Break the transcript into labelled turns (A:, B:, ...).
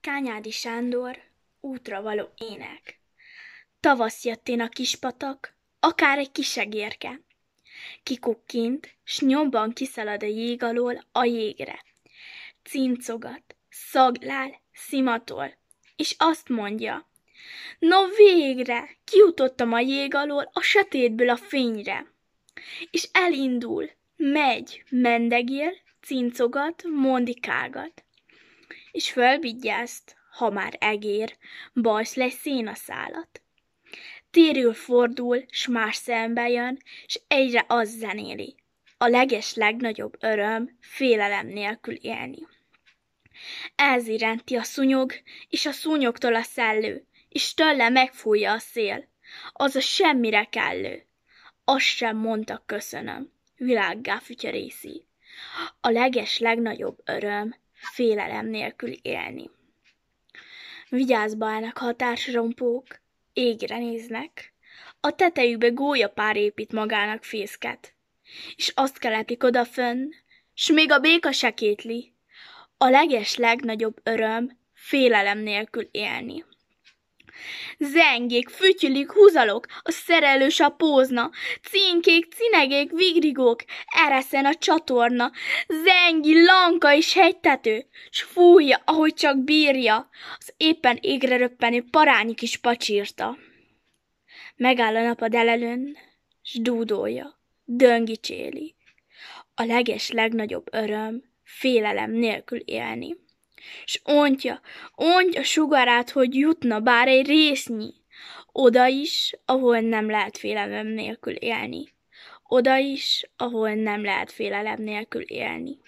A: Kányádi Sándor, útra való ének. Tavasz jött én a patak, akár egy kisegérke. Kikukkint, s nyomban kiszalad a jég alól a jégre. Cincogat, szaglál, szimatol, és azt mondja, No végre, kijutottam a jég alól a sötétből a fényre. És elindul, megy, mendegél, cincogat, mondikágat és fölvigyázt, ha már egér, bajsz a szálat. Térül fordul, s más szembe jön, s egyre az zenéli. A leges legnagyobb öröm félelem nélkül élni. Elzirenti a szúnyog, és a szúnyogtól a szellő, és tőle megfújja a szél. Az a semmire kellő. Azt sem mondta köszönöm, világgá fütyörészi. A leges legnagyobb öröm félelem nélkül élni. Vigyázz állnak, ha a társrompók égre néznek, a tetejükbe gólyapár épít magának fészket, és azt kelepik odafönn, s még a béka se A leges legnagyobb öröm félelem nélkül élni. Zengék, fütyülik, húzalok, a szerelős a pózna, cinkék, cinegék, vigrigók, ereszen a csatorna, zengi, lanka és hegytető, s fújja, ahogy csak bírja, az éppen égre röppenő parányi kis pacsírta. Megáll a nap a delelőn, s dúdolja, cséli. A leges legnagyobb öröm, félelem nélkül élni és ontja, ontja sugarát, hogy jutna bár egy résznyi. Oda is, ahol nem lehet félelem nélkül élni. Oda is, ahol nem lehet félelem nélkül élni.